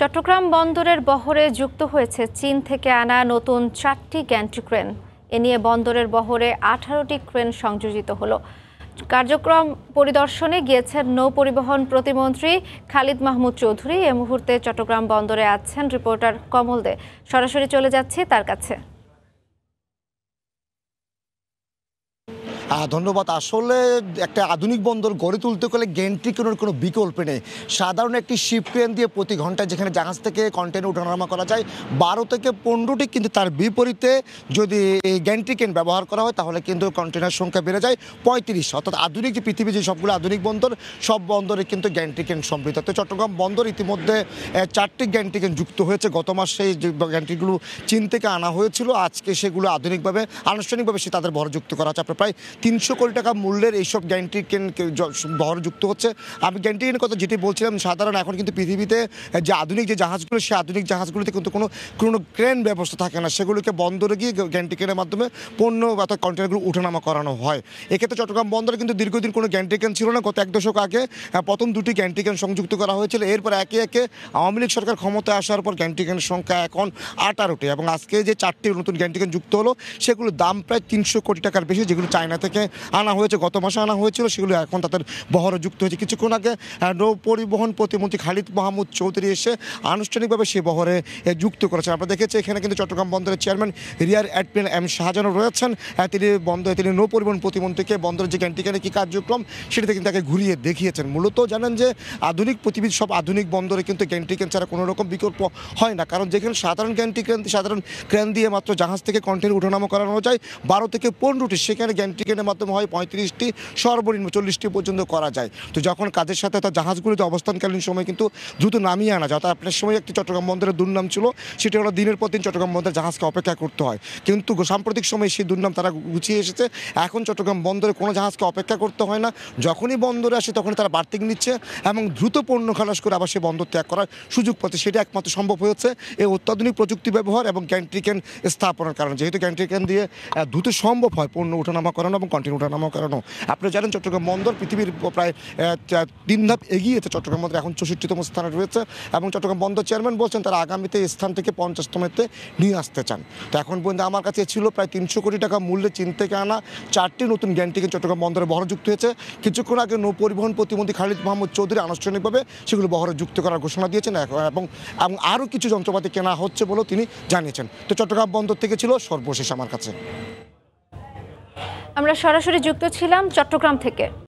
চট্টগ্রাম বন্দরের বহরে যুক্ত হয়েছে চীন থেকে আনা নতুন চারটি গ্যান্টি ক্রেন এ নিয়ে বন্দরের বহরে আঠারোটি ক্রেন সংযোজিত হলো কার্যক্রম পরিদর্শনে গিয়েছেন নৌ পরিবহন প্রতিমন্ত্রী খালিদ মাহমুদ চৌধুরী এ মুহূর্তে চট্টগ্রাম বন্দরে আছেন রিপোর্টার কমল দে সরাসরি চলে যাচ্ছে তার কাছে ধন্যবাদ আসলে একটা আধুনিক বন্দর গড়ে তুলতে গেলে গেন্ট্রিকনের কোনো বিকল্প নেই সাধারণ একটি শিপ ক্রেন দিয়ে প্রতি ঘন্টায় যেখানে জাহাজ থেকে কন্টেনার ওঠানামা করা যায় বারো থেকে পনেরোটি কিন্তু তার বিপরীতে যদি এই ক্রেন ব্যবহার করা হয় তাহলে কিন্তু কন্টেনার সংখ্যা বেড়ে যায় পঁয়ত্রিশ অর্থাৎ আধুনিক যে পৃথিবী যে সবগুলো আধুনিক বন্দর সব বন্দরে কিন্তু ক্রেন সমৃদ্ধ তো চট্টগ্রাম বন্দর ইতিমধ্যে চারটি ক্রেন যুক্ত হয়েছে গত মাসে যে গ্যান্ট্রিকগুলো চীন থেকে আনা হয়েছিল আজকে সেগুলো আধুনিকভাবে আনুষ্ঠানিকভাবে সে তাদের ভরযুক্ত করা হচ্ছে প্রায় তিনশো কোটি টাকা মূল্যের এইসব গ্যান্ট্রি কেন বহর যুক্ত হচ্ছে আমি গ্যারান্টি কথা যেটি বলছিলাম সাধারণ এখন কিন্তু পৃথিবীতে যে আধুনিক যে জাহাজগুলো সেই আধুনিক জাহাজগুলোতে কিন্তু কোনো কোনো ক্রেন ব্যবস্থা থাকে না সেগুলোকে বন্দরে গিয়ে গ্যারান্টি কেনের মাধ্যমে পণ্য অর্থাৎ কন্টেনারগুলো উঠানামা করানো হয় এক্ষেত্রে চট্টগ্রাম বন্দরে কিন্তু দীর্ঘদিন কোনো গ্যারান্টি কেন ছিল না গত এক দশক আগে প্রথম দুটি গ্যারান্টি কেন সংযুক্ত করা হয়েছিল এরপর একে একে আওয়ামী লীগ সরকার ক্ষমতায় আসার পর গ্যারান্টি কেনের সংখ্যা এখন আটারোটি এবং আজকে যে চারটি নতুন গ্যারান্টি কেন যুক্ত হলো সেগুলোর দাম প্রায় তিনশো কোটি টাকার বেশি যেগুলো চায়না থেকে থেকে আনা হয়েছে গত মাসে আনা হয়েছিল সেগুলো এখন তাদের বহরে যুক্ত হয়েছে কিছুক্ষণ আগে নৌ পরিবহন প্রতিমন্ত্রী খালিদ মাহমুদ চৌধুরী এসে আনুষ্ঠানিকভাবে সে বহরে যুক্ত করেছেন আমরা দেখেছি এখানে কিন্তু চট্টগ্রাম বন্দরের চেয়ারম্যান রিয়ার অ্যাডমিন এম শাহজানও রয়েছেন তিনি বন্দরে তিনি নৌ পরিবহন প্রতিমন্ত্রীকে বন্দরের যে ক্যান্টিকানে কী কার্যক্রম সেটাতে কিন্তু তাকে ঘুরিয়ে দেখিয়েছেন মূলত জানেন যে আধুনিক পৃথিবীর সব আধুনিক বন্দরে কিন্তু ক্যান্টিকেন ছাড়া কোনো রকম বিকল্প হয় না কারণ যেখানে সাধারণ গ্যান্টি ক্রেন সাধারণ ক্রেন দিয়ে মাত্র জাহাজ থেকে কন্টেন্ট উঠানামা করানো যায় বারো থেকে পনেরোটি সেখানে ক্যান্টিকেন মেশিনের মাধ্যমে হয় পঁয়ত্রিশটি সর্বনিম্ন চল্লিশটি পর্যন্ত করা যায় তো যখন কাজের সাথে তার জাহাজগুলিতে অবস্থানকালীন সময় কিন্তু দ্রুত নামিয়ে আনা যায় আপনার সময় একটি চট্টগ্রাম বন্দরের দুর্নাম ছিল সেটি হলো দিনের পর দিন চট্টগ্রাম বন্দরের জাহাজকে অপেক্ষা করতে হয় কিন্তু সাম্প্রতিক সময়ে সেই দুর্নাম তারা গুছিয়ে এসেছে এখন চট্টগ্রাম বন্দরে কোনো জাহাজকে অপেক্ষা করতে হয় না যখনই বন্দরে আসে তখনই তারা বার্তিক নিচ্ছে এবং দ্রুত পণ্য খালাস করে আবার সে বন্দর ত্যাগ করার সুযোগ পাচ্ছে সেটা একমাত্র সম্ভব হয়েছে এই অত্যাধুনিক প্রযুক্তি ব্যবহার এবং ক্যান্ট্রিক্যান স্থাপনের কারণে যেহেতু ক্যান্ট্রিক্যান দিয়ে দ্রুত সম্ভব হয় পণ্য ওঠানামা করানো এবং কন্টিনিউটা নামক কারণেও আপনি জানেন চট্টগ্রাম বন্দর পৃথিবীর প্রায় তিন ধাপ এগিয়েছে চট্টগ্রাম বন্দর এখন চৌষট্টিতম স্থানে রয়েছে এবং চট্টগ্রাম বন্দর চেয়ারম্যান বলছেন তারা আগামীতে স্থান থেকে পঞ্চাশতমেতে নিয়ে আসতে চান তো এখন পর্যন্ত আমার কাছে ছিল প্রায় তিনশো কোটি টাকা মূল্যে চীন থেকে আনা চারটি নতুন গ্যান্টিকে চট্টগ্রাম বন্দরে বহরে যুক্ত হয়েছে কিছুক্ষণ আগে নৌ পরিবহন প্রতিমন্ত্রী খালিদ মাহমুদ চৌধুরী আনুষ্ঠানিকভাবে সেগুলো বহরে যুক্ত করার ঘোষণা দিয়েছেন এবং এবং আরও কিছু যন্ত্রপাতি কেনা হচ্ছে বলেও তিনি জানিয়েছেন তো চট্টগ্রাম বন্দর থেকে ছিল সর্বশেষ আমার কাছে আমরা সরাসরি যুক্ত ছিলাম চট্টগ্রাম থেকে